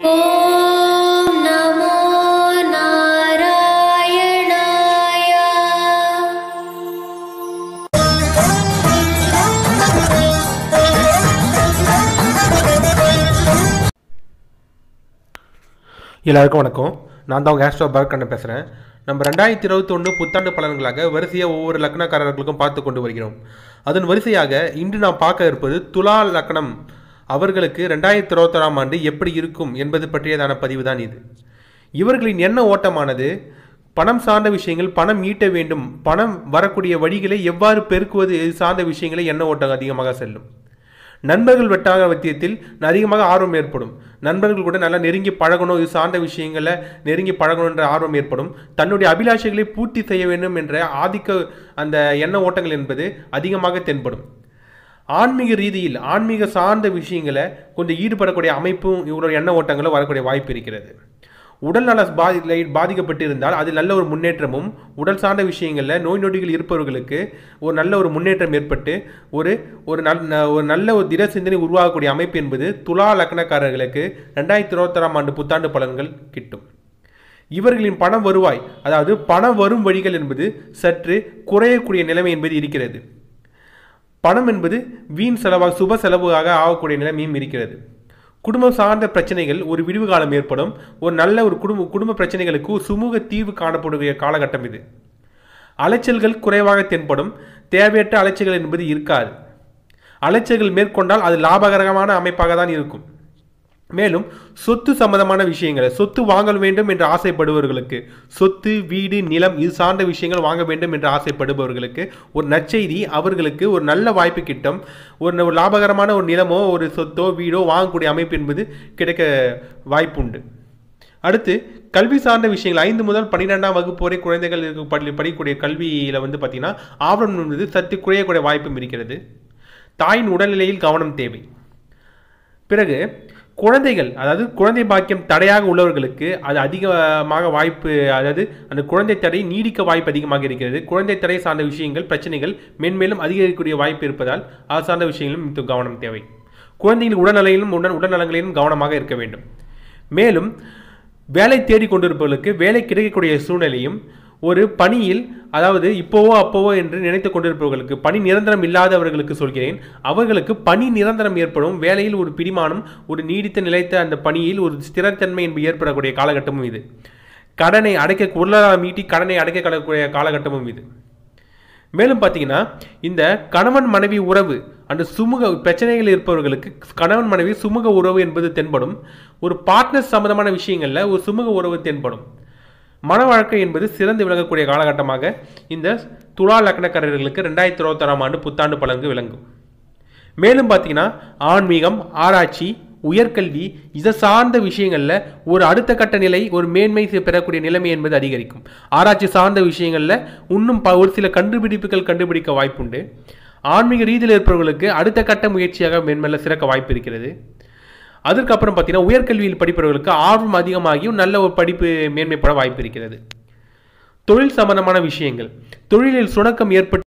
எல்லாருக்கும் வணக்கம் நான் தான் உங்கள் பர்க் பார்க்கண்ண பேசுகிறேன் நம்ம ரெண்டாயிரத்தி இருபத்தி ஒன்று புத்தாண்டு பலன்களாக வரிசையாக ஒவ்வொரு லக்னக்காரர்களுக்கும் பார்த்து கொண்டு வருகிறோம் அதன் வரிசையாக இன்று நாம் பார்க்க இருப்பது துலா லக்னம் அவர்களுக்கு ரெண்டாயிரத்தி இருபத்தொறாம் ஆண்டு எப்படி இருக்கும் என்பது பற்றியதான பதிவு தான் இது இவர்களின் எண்ண ஓட்டமானது பணம் சார்ந்த விஷயங்கள் பணம் ஈட்ட வேண்டும் பணம் வரக்கூடிய வழிகளை எவ்வாறு பெருக்குவது இது சார்ந்த விஷயங்களை எண்ண ஓட்டம் அதிகமாக செல்லும் நண்பர்கள் வெட்டாக வத்தியத்தில் அதிகமாக ஆர்வம் ஏற்படும் நண்பர்கள் கூட நல்லா நெருங்கி பழகணும் இது சார்ந்த விஷயங்களை நெருங்கி பழகணும் என்ற ஆர்வம் ஏற்படும் தன்னுடைய அபிலாஷைகளை பூர்த்தி செய்ய வேண்டும் என்ற ஆதிக்க அந்த எண்ண ஓட்டங்கள் என்பது அதிகமாக தென்படும் ஆன்மீக ரீதியில் ஆன்மீக சார்ந்த விஷயங்களை கொஞ்சம் ஈடுபடக்கூடிய அமைப்பும் இவரோட எண்ண ஓட்டங்களும் வரக்கூடிய வாய்ப்பு இருக்கிறது உடல்நல பாதி பாதிக்கப்பட்டிருந்தால் அது நல்ல ஒரு முன்னேற்றமும் உடல் சார்ந்த விஷயங்களில் நோய் நொடிகள் இருப்பவர்களுக்கு ஒரு நல்ல ஒரு முன்னேற்றம் ஏற்பட்டு ஒரு ஒரு நல் ஒரு நல்ல ஒரு திட சிந்தனை உருவாகக்கூடிய அமைப்பு என்பது துலா லக்னக்காரர்களுக்கு ரெண்டாயிரத்தி இருபத்தாறாம் ஆண்டு புத்தாண்டு பலன்கள் கிட்டும் இவர்களின் பணம் வருவாய் அதாவது பணம் வரும் வழிகள் என்பது சற்று குறையக்கூடிய நிலைமை என்பது இருக்கிறது பணம் என்பது வீண் செலவாக சுப செலவாக ஆகக்கூடிய நிலைமையும் இருக்கிறது குடும்பம் சார்ந்த பிரச்சனைகள் ஒரு விடிவு காலம் ஏற்படும் ஒரு நல்ல ஒரு குடும்ப குடும்ப பிரச்சனைகளுக்கு சுமூக தீர்வு காணப்படுகிற காலகட்டம் இது அலைச்சல்கள் குறைவாக தென்படும் தேவையற்ற அலைச்சல்கள் என்பது இருக்காது அலைச்சல்கள் மேற்கொண்டால் அது லாபகரமான அமைப்பாக தான் இருக்கும் மேலும் சொத்து சம்பந்தமான விஷயங்களை சொத்து வாங்க வேண்டும் என்று ஆசைப்படுபவர்களுக்கு சொத்து வீடு நிலம் இது சார்ந்த விஷயங்கள் வாங்க வேண்டும் என்று ஆசைப்படுபவர்களுக்கு ஒரு நற்செய்தி அவர்களுக்கு ஒரு நல்ல வாய்ப்பு கிட்டும் ஒரு லாபகரமான ஒரு நிலமோ ஒரு சொத்தோ வீடோ வாங்கக்கூடிய அமைப்பு என்பது கிடைக்க வாய்ப்புண்டு அடுத்து கல்வி சார்ந்த விஷயங்கள் ஐந்து முதல் பன்னிரெண்டாம் வகுப்பு வரை குழந்தைகள் படி படிக்கக்கூடிய கல்வியில் வந்து பார்த்திங்கன்னா ஆவணம் என்பது சற்று குறையக்கூடிய வாய்ப்பும் இருக்கிறது தாயின் உடல்நிலையில் கவனம் தேவை பிறகு குழந்தைகள் அதாவது குழந்தை பாக்கியம் தடையாக உள்ளவர்களுக்கு அது அதிகமாக வாய்ப்பு அதாவது அந்த குழந்தை தடை நீடிக்க வாய்ப்பு அதிகமாக இருக்கிறது குழந்தை தடை சார்ந்த விஷயங்கள் பிரச்சனைகள் மென்மேலும் அதிகரிக்கக்கூடிய வாய்ப்பு இருப்பதால் அது சார்ந்த விஷயங்களும் கவனம் தேவை குழந்தைகள் உடல்நலையிலும் உடன் உடல்நலங்களிலும் கவனமாக இருக்க வேண்டும் மேலும் வேலை தேடிக்கொண்டிருப்பவர்களுக்கு வேலை கிடைக்கக்கூடிய சூழ்நிலையும் ஒரு பணியில் அதாவது இப்போவோ அப்போவோ என்று நினைத்து கொண்டிருப்பவர்களுக்கு பணி நிரந்தரம் இல்லாதவர்களுக்கு சொல்கிறேன் அவர்களுக்கு பணி நிரந்தரம் ஏற்படும் வேலையில் ஒரு பிடிமானம் ஒரு நீடித்த நிலைத்த அந்த பணியில் ஒரு ஸ்திரத்தன்மை என்பது ஏற்படக்கூடிய காலகட்டமும் இது கடனை அடைக்க பொருளாதாரம் மீட்டி கடனை அடைக்க கடக்கூடிய காலகட்டமும் இது மேலும் பார்த்தீங்கன்னா இந்த கணவன் மனைவி உறவு அந்த சுமூக பிரச்சனைகள் இருப்பவர்களுக்கு கணவன் மனைவி சுமூக உறவு என்பது தென்படும் ஒரு பார்ட்னர் சம்மந்தமான விஷயங்களில் ஒரு சுமூக உறவு தென்படும் மன வழக்கு என்பது சிறந்து விளங்கக்கூடிய காலகட்டமாக இந்த துலா லக்னக்காரர்களுக்கு ரெண்டாயிரத்தி இருபத்தாறாம் ஆண்டு புத்தாண்டு பழங்கு விளங்கும் மேலும் பார்த்தீங்கன்னா ஆன்மீகம் ஆராய்ச்சி உயர்கல்வி இதை சார்ந்த விஷயங்களில் ஒரு அடுத்த கட்ட நிலை ஒரு மேன்மை பெறக்கூடிய நிலைமை என்பது அதிகரிக்கும் ஆராய்ச்சி சார்ந்த விஷயங்களில் இன்னும் ஒரு சில கண்டுபிடிப்புகள் கண்டுபிடிக்க வாய்ப்புண்டு ஆன்மீக ரீதியில் இருப்பவர்களுக்கு அடுத்த கட்ட முயற்சியாக மேன்மேல சிறக்க வாய்ப்பு இருக்கிறது அதுக்கப்புறம் பார்த்தீங்கன்னா உயர்கல்வியில் படிப்பவர்களுக்கு ஆர்வம் அதிகமாகியும் நல்ல ஒரு படிப்பு மேன்மைப்பட வாய்ப்பு இருக்கிறது தொழில் சம்பந்தமான விஷயங்கள் தொழிலில் சுணக்கம் ஏற்பட்டு